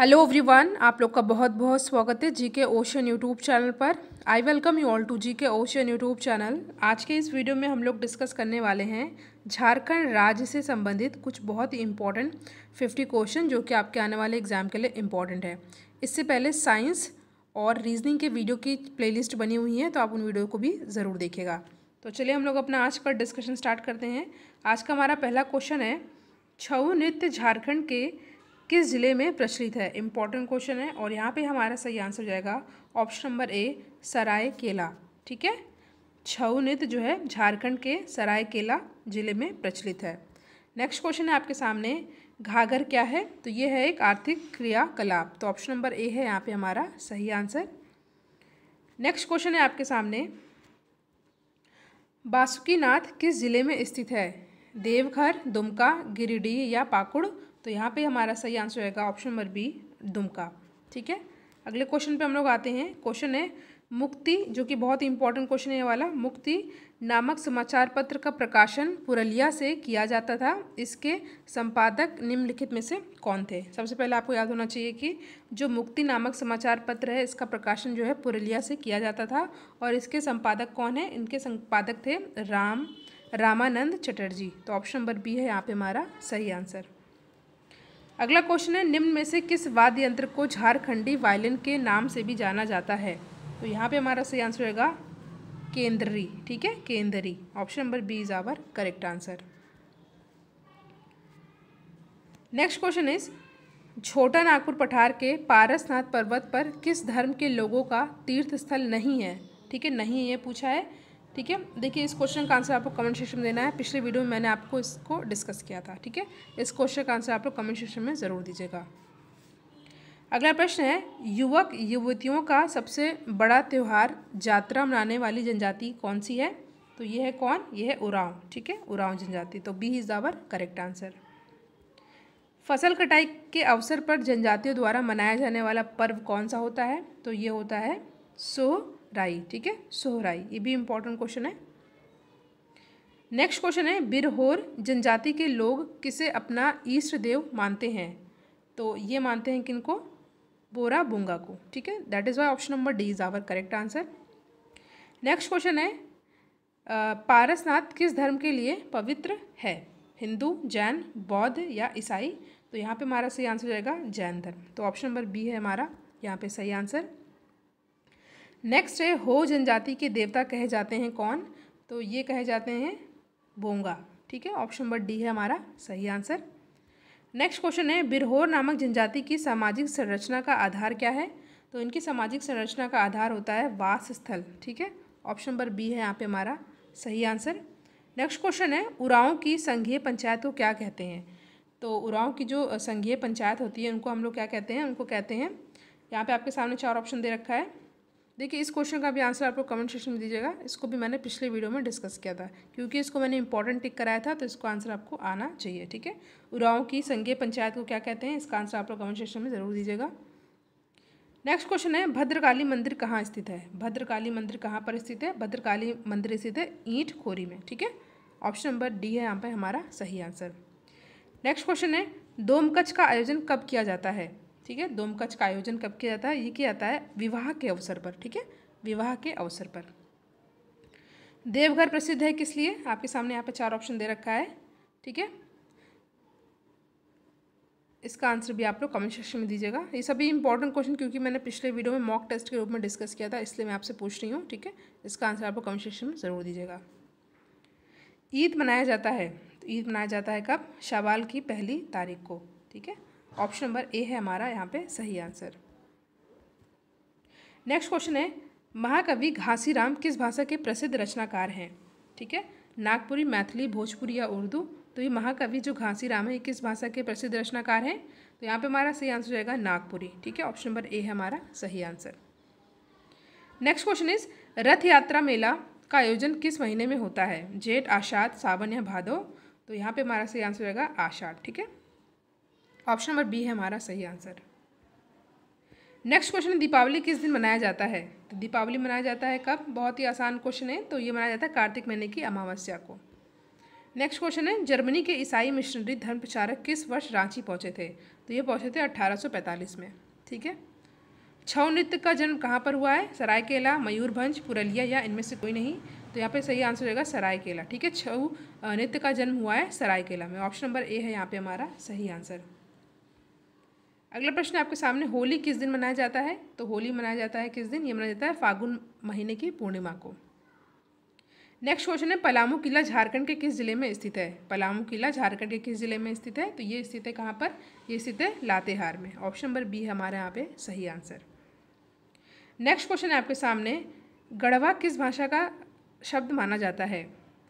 hello everyone आप लोग का बहुत बहुत स्वागत है जी के ओशन यूट्यूब चैनल पर I welcome you all to G K ocean YouTube channel आज के इस वीडियो में हम लोग डिस्कस करने वाले हैं झारखंड राज्य से संबंधित कुछ बहुत ही इंपॉर्टेंट फिफ्टी क्वेश्चन जो कि आपके आने वाले एग्जाम के लिए इम्पोर्टेंट है इससे पहले साइंस और रीजनिंग के वीडियो की प्ले बनी हुई है तो आप उन वीडियो को भी ज़रूर देखेगा तो चलिए हम लोग अपना आज का डिस्कशन स्टार्ट करते हैं आज का हमारा पहला क्वेश्चन है छऊ नृत्य झारखंड के किस ज़िले में प्रचलित है इम्पॉर्टेंट क्वेश्चन है और यहाँ पे हमारा सही आंसर हो जाएगा ऑप्शन नंबर ए सराय केला ठीक है छऊ नृत्य जो है झारखंड के सरायकेला ज़िले में प्रचलित है नेक्स्ट क्वेश्चन है आपके सामने घाघर क्या है तो ये है एक आर्थिक क्रियाकलाप तो ऑप्शन नंबर ए है यहाँ पे हमारा सही आंसर नेक्स्ट क्वेश्चन है आपके सामने बासुकीनाथ किस ज़िले में स्थित है देवघर दुमका गिरिडीह या पाकुड़ तो यहाँ पे हमारा सही आंसर होगा ऑप्शन नंबर बी दुमका ठीक है अगले क्वेश्चन पे हम लोग आते हैं क्वेश्चन है मुक्ति जो कि बहुत इंपॉर्टेंट क्वेश्चन है वाला मुक्ति नामक समाचार पत्र का प्रकाशन पुरलिया से किया जाता था इसके संपादक निम्नलिखित में से कौन थे सबसे पहले आपको याद होना चाहिए कि जो मुक्ति नामक समाचार पत्र है इसका प्रकाशन जो है पुरलिया से किया जाता था और इसके संपादक कौन है इनके संपादक थे राम रामानंद चटर्जी तो ऑप्शन नंबर बी है यहाँ पे हमारा सही आंसर अगला क्वेश्चन है निम्न में से किस वाद्य यंत्र को झारखंडी वायलिन के नाम से भी जाना जाता है तो यहाँ पे हमारा सही आंसर होगा केंद्री ठीक है केंद्री option number B is our correct answer next question is Chota Nagpur पठार के पारसनाथ पर्वत पर किस धर्म के लोगों का तीर्थ स्थल नहीं है ठीक है नहीं ये पूछा है ठीक है देखिए इस क्वेश्चन का आंसर आपको कमेंट सेक्शन में देना है पिछले वीडियो में मैंने आपको इसको डिस्कस किया था ठीक है इस क्वेश्चन का आंसर आप लोग कमेंट सेक्शन में ज़रूर दीजिएगा अगला प्रश्न है युवक युवतियों का सबसे बड़ा त्यौहार यात्रा मनाने वाली जनजाति कौन सी है तो ये है कौन ये है उराव ठीक है उराव जनजाति तो B is our correct answer फसल कटाई के अवसर पर जनजातियों द्वारा मनाया जाने वाला पर्व कौन सा होता है तो ये होता है सो राई ठीक है सोहराई ये भी इम्पोर्टेंट क्वेश्चन है नेक्स्ट क्वेश्चन है बिरहोर जनजाति के लोग किसे अपना ईष्ट देव मानते हैं तो ये मानते हैं किनको बोरा बुंगा को ठीक है that is why option number D is our correct answer next question है पारसनाथ किस धर्म के लिए पवित्र है हिंदू जैन बौद्ध या ईसाई तो यहाँ पे हमारा सही आंसर जाएगा जैन धर्म तो ऑप्शन नंबर बी है हमारा यहाँ पे सही आंसर नेक्स्ट है हो जनजाति के देवता कहे जाते हैं कौन तो ये कहे जाते हैं बोंगा ठीक है ऑप्शन नंबर डी है हमारा सही आंसर नेक्स्ट क्वेश्चन है बिरहोर नामक जनजाति की सामाजिक संरचना का आधार क्या है तो इनकी सामाजिक संरचना का आधार होता है वास स्थल ठीक है ऑप्शन नंबर बी है यहाँ पे हमारा सही आंसर नेक्स्ट क्वेश्चन है उराओं की संघीय पंचायत को क्या कहते हैं तो उराओं की जो संघीय पंचायत होती है उनको हम लोग क्या कहते हैं उनको कहते हैं यहाँ पे आपके सामने चार ऑप्शन दे रखा है देखिए इस क्वेश्चन का भी आंसर आपको कमेंट सेक्शन में दीजिएगा इसको भी मैंने पिछले वीडियो में डिस्कस किया था क्योंकि इसको मैंने इंपॉर्टेंट टिक कराया था तो इसको आंसर आपको आना चाहिए ठीक है उराव की संघीय पंचायत को क्या कहते हैं इसका आंसर आप लोग कमेंट सेक्शन में ज़रूर दीजिएगा नेक्स्ट क्वेश्चन है भद्रकाली मंदिर कहाँ स्थित है भद्रकाली मंदिर कहाँ पर स्थित है भद्रकाली मंदिर स्थित है ईंट खोरी में ठीक है ऑप्शन नंबर डी है यहाँ पर हमारा सही आंसर नेक्स्ट क्वेश्चन है डोमकच का आयोजन कब किया जाता है ठीक है दोमकच का आयोजन कब किया जाता है ये किया जाता है विवाह के अवसर पर ठीक है विवाह के अवसर पर देवघर प्रसिद्ध है किस लिए आपके सामने यहाँ पे चार ऑप्शन दे रखा है ठीक है इसका आंसर भी आप लोग कमेंट सेक्शन में दीजिएगा ये सभी इंपॉर्टेंट क्वेश्चन क्योंकि मैंने पिछले वीडियो में मॉक टेस्ट के रूप में डिस्कस किया था इसलिए मैं आपसे पूछ रही हूँ ठीक है इसका आंसर आप लोग कमेंट सेक्शन में ज़रूर दीजिएगा ईद मनाया जाता है तो ईद मनाया जाता है कब शवाल की पहली तारीख को ठीक है ऑप्शन नंबर ए है हमारा यहाँ पे सही आंसर नेक्स्ट क्वेश्चन है महाकवि घासीराम किस भाषा के प्रसिद्ध रचनाकार हैं ठीक है नागपुरी मैथिली भोजपुरी या उर्दू तो ये महाकवि जो घासीराम है ये किस भाषा के प्रसिद्ध रचनाकार हैं तो यहाँ पे हमारा सही आंसर जाएगा नागपुरी ठीक है ऑप्शन नंबर ए है हमारा सही आंसर नेक्स्ट क्वेश्चन इज रथ यात्रा मेला का आयोजन किस महीने में होता है जेठ आषाढ़ सावन या भादो तो यहाँ पे हमारा सही आंसर जाएगा आषाढ़ ठीक है ऑप्शन नंबर बी है हमारा सही आंसर नेक्स्ट क्वेश्चन दीपावली किस दिन मनाया जाता है तो दीपावली मनाया जाता है कब बहुत ही आसान क्वेश्चन है तो ये मनाया जाता है कार्तिक महीने की अमावस्या को नेक्स्ट क्वेश्चन है जर्मनी के ईसाई मिशनरी धर्म प्रचारक किस वर्ष रांची पहुंचे थे तो ये पहुंचे थे 1845 में ठीक है छव नृत्य का जन्म कहाँ पर हुआ है सरायकेला मयूरभंज पुरलिया या इनमें से कोई नहीं तो यहाँ पे सही आंसर होगा सरायकेला ठीक है छऊ नृत्य का जन्म हुआ है सरायकेला में ऑप्शन नंबर ए है यहाँ पे हमारा सही आंसर अगला प्रश्न आपके सामने होली किस दिन मनाया जाता है तो होली मनाया जाता है किस दिन ये मनाया जाता है फागुन महीने की पूर्णिमा को नेक्स्ट क्वेश्चन है पलामू किला झारखंड के किस जिले में स्थित है पलामू किला झारखंड के किस जिले में स्थित है तो ये स्थित है कहाँ पर ये स्थित है लातेहार में ऑप्शन नंबर बी है हमारे यहाँ पे सही आंसर नेक्स्ट क्वेश्चन है आपके सामने गढ़वा किस भाषा का शब्द माना जाता है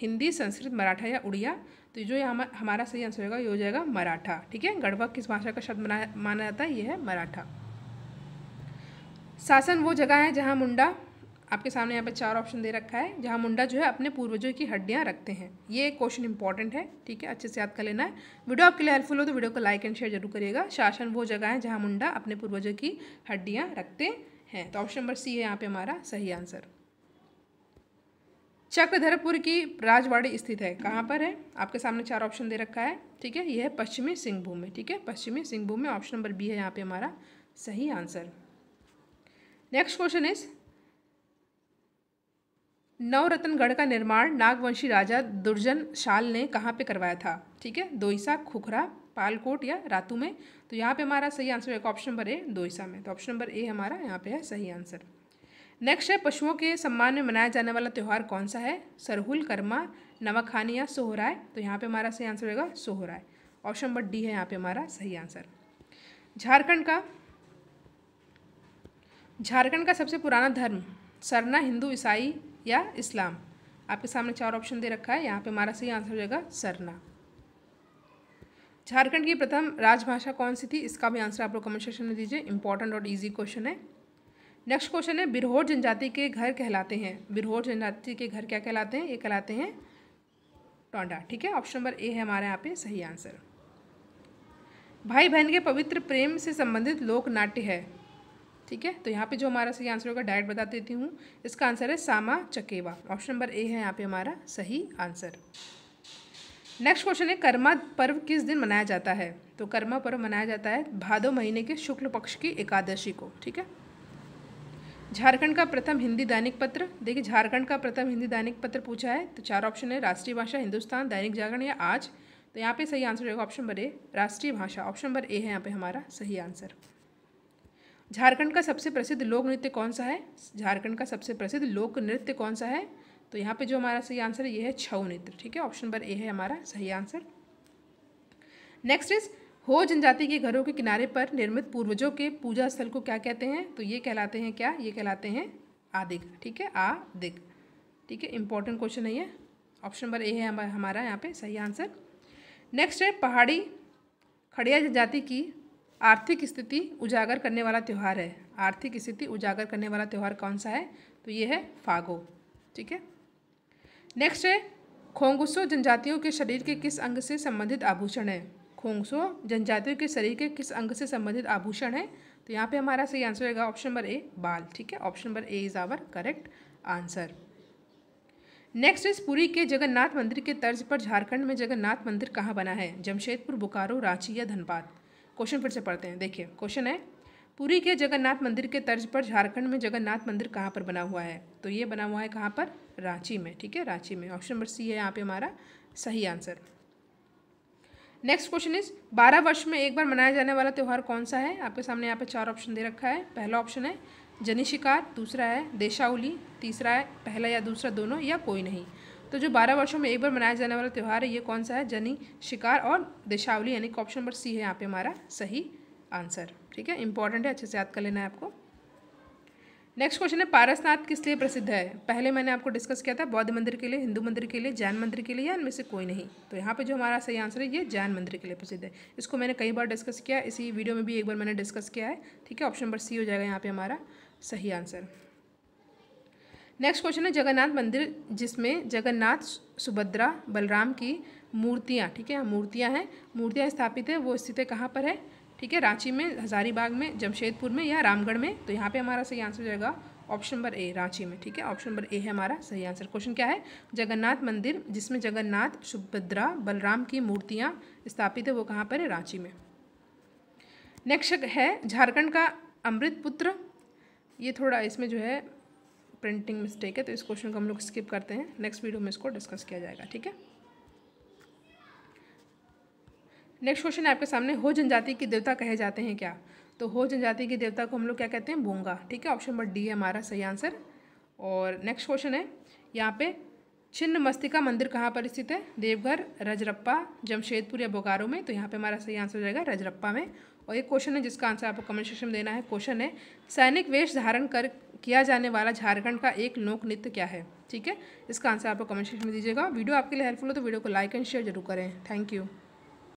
हिंदी संस्कृत मराठा या उड़िया तो जो हमारा सही आंसर होगा ये हो जाएगा मराठा ठीक है गढ़वा किस भाषा का शब्द माना माना जाता है ये है मराठा शासन वो जगह है जहाँ मुंडा आपके सामने यहाँ पर चार ऑप्शन दे रखा है जहाँ मुंडा जो है अपने पूर्वजों की हड्डियाँ रखते हैं ये क्वेश्चन इंपॉर्टेंट है ठीक है अच्छे से याद कर लेना है वीडियो आपके लिए हेल्पफुल हो तो वीडियो को लाइक एंड शेयर जरूर करिएगा शासन वो जगह है जहाँ मुंडा अपने पूर्वजों की हड्डियाँ रखते हैं तो ऑप्शन नंबर सी है यहाँ पे हमारा सही आंसर चक्रधरपुर की राजवाड़ी स्थित है कहाँ पर है आपके सामने चार ऑप्शन दे रखा है ठीक है यह है पश्चिमी सिंहभूम में ठीक है पश्चिमी सिंहभूम में ऑप्शन नंबर बी है यहाँ पे हमारा सही answer next question is Navratangarh का निर्माण नागवंशी राजा दुर्जन शाल ने कहाँ पे करवाया था ठीक है दोईसा खुखरा पालकोट या रातू में तो यहाँ पे हमारा सही आंसर है ऑप्शन नंबर ए दोईसा में तो ऑप्शन नंबर ए हमारा यहाँ पे है सही आंसर नेक्स्ट है पशुओं के सम्मान में मनाया जाने वाला त्यौहार कौन सा है सरहुल कर्मा नवाखानी या सोहराय तो यहाँ पे हमारा सही आंसर होगा सोहराय ऑप्शन नंबर डी है यहाँ पे हमारा सही आंसर झारखंड का झारखंड का सबसे पुराना धर्म सरना हिंदू ईसाई या इस्लाम आपके सामने चार ऑप्शन दे रखा है यहाँ पे हमारा सही आंसर हो जाएगा सरना झारखंड की प्रथम राजभाषा कौन सी थी इसका भी आंसर आप लोग कमेंट सेक्शन में दीजिए इंपॉर्टेंट और इजी क्वेश्चन है नेक्स्ट क्वेश्चन है बिरहोर जनजाति के घर कहलाते हैं बिरहोर जनजाति के घर क्या कहलाते हैं ये कहलाते हैं टोंडा ठीक है ऑप्शन नंबर ए है हमारे यहाँ पे सही आंसर भाई बहन के पवित्र प्रेम से संबंधित लोक नाट्य है ठीक है तो यहाँ पे जो हमारा सही आंसर होगा डायरेक्ट बता देती हूँ इसका आंसर है सामा चकेवा ऑप्शन नंबर ए है यहाँ पे हमारा सही आंसर नेक्स्ट क्वेश्चन है कर्मा पर्व किस दिन मनाया जाता है तो कर्मा पर्व मनाया जाता है भादो महीने के शुक्ल पक्ष की एकादशी को ठीक है झारखंड का प्रथम हिंदी दैनिक पत्र देखिए झारखंड का प्रथम हिंदी दैनिक पत्र पूछा है तो चार ऑप्शन है राष्ट्रीय भाषा हिंदुस्तान दैनिक जागरण या आज तो यहाँ पे सही आंसर होगा ऑप्शन नंबर ए राष्ट्रीय भाषा ऑप्शन नंबर ए है यहाँ पे हमारा सही आंसर झारखंड का सबसे प्रसिद्ध लोक नृत्य कौन सा है झारखंड का सबसे प्रसिद्ध लोक नृत्य कौन सा है तो यहाँ पे जो हमारा सही आंसर है ये है छऊ नृत्य ठीक है ऑप्शन नंबर ए है हमारा सही आंसर नेक्स्ट इज हो जनजाति के घरों के किनारे पर निर्मित पूर्वजों के पूजा स्थल को क्या कहते हैं तो ये कहलाते हैं क्या ये कहलाते हैं आदिक ठीक है आदिक ठीक है इंपॉर्टेंट क्वेश्चन है ये ऑप्शन नंबर ए है हमारा यहाँ पे सही आंसर नेक्स्ट है पहाड़ी खड़िया जनजाति की आर्थिक स्थिति उजागर करने वाला त्यौहार है आर्थिक स्थिति उजागर करने वाला त्यौहार कौन सा है तो ये है फागो ठीक है नेक्स्ट है खोंगुसो जनजातियों के शरीर के किस अंग से संबंधित आभूषण है खोंगसो जनजातियों के शरीर के किस अंग से संबंधित आभूषण है तो यहाँ पे हमारा सही आंसर रहेगा ऑप्शन नंबर ए बाल ठीक है option number A is our correct answer next इस पुरी के जगन्नाथ मंदिर के तर्ज पर झारखंड में जगन्नाथ मंदिर कहाँ बना है जमशेदपुर बोकारो रांची या धनबाद क्वेश्चन फिर से पढ़ते हैं देखिए क्वेश्चन है पुरी के जगन्नाथ मंदिर के तर्ज पर झारखंड में जगन्नाथ मंदिर कहाँ पर बना हुआ है तो ये बना हुआ है कहाँ पर रांची में ठीक है रांची में ऑप्शन नंबर सी है यहाँ पे हमारा सही आंसर नेक्स्ट क्वेश्चन इज बारह वर्ष में एक बार मनाया जाने वाला त्यौहार कौन सा है आपके सामने यहाँ पे चार ऑप्शन दे रखा है पहला ऑप्शन है जनी शिकार दूसरा है देशावली तीसरा है पहला या दूसरा दोनों या कोई नहीं तो जो बारह वर्षों में एक बार मनाया जाने वाला त्यौहार है ये कौन सा है जनी शिकार और देशावली यानी कि ऑप्शन नंबर सी है यहाँ पे हमारा सही आंसर ठीक है इंपॉर्टेंट है अच्छे से याद कर लेना है आपको नेक्स्ट क्वेश्चन है पारसनाथ किस लिए प्रसिद्ध है पहले मैंने आपको डिस्कस किया था बौद्ध मंदिर के लिए हिंदू मंदिर के लिए जैन मंदिर के लिए या इनमें से कोई नहीं तो यहाँ पे जो हमारा सही आंसर है ये जैन मंदिर के लिए प्रसिद्ध है इसको मैंने कई बार डिस्कस किया इसी वीडियो में भी एक बार मैंने डिस्कस किया है ठीक है ऑप्शन नंबर सी हो जाएगा यहाँ पर हमारा सही आंसर नेक्स्ट क्वेश्चन है जगन्नाथ मंदिर जिसमें जगन्नाथ सुभद्रा बलराम की मूर्तियाँ ठीक है मूर्तियाँ हैं मूर्तियाँ स्थापित है वो स्थित कहाँ पर है ठीक है रांची में हज़ारीबाग में जमशेदपुर में या रामगढ़ में तो यहाँ पे हमारा सही आंसर हो जाएगा ऑप्शन नंबर ए रांची में ठीक है ऑप्शन नंबर ए है हमारा सही आंसर क्वेश्चन क्या है जगन्नाथ मंदिर जिसमें जगन्नाथ सुभद्रा बलराम की मूर्तियाँ स्थापित है वो कहाँ पर है रांची में नेक्स्ट है झारखंड का अमृत पुत्र ये थोड़ा इसमें जो है प्रिंटिंग मिस्टेक है तो इस क्वेश्चन को हम लोग स्किप करते हैं नेक्स्ट वीडियो में इसको डिस्कस किया जाएगा ठीक है नेक्स्ट क्वेश्चन आपके सामने हो जनजाति के देवता कहे जाते हैं क्या तो हो जनजाति के देवता को हम लोग क्या कहते हैं बोंगा ठीक है ऑप्शन नंबर डी है हमारा सही आंसर और नेक्स्ट क्वेश्चन है यहाँ पे छिन्न मस्तिका मंदिर कहाँ पर स्थित है देवघर रजरप्पा जमशेदपुर या बोकारो में तो यहाँ पे हमारा सही आंसर हो जाएगा रजरप्पा में और एक क्वेश्चन है जिसका आंसर आपको कमेंट सेक्शन में देना है क्वेश्चन है सैनिक वेश धारण कर किया जाने वाला झारखंड का एक लोक नृत्य क्या है ठीक है इसका आंसर आपको कमेंट सेक्शन में दीजिएगा वीडियो आपके लिए हेल्पफुल हो तो वीडियो को लाइक एंड शेयर जरूर करें थैंक यू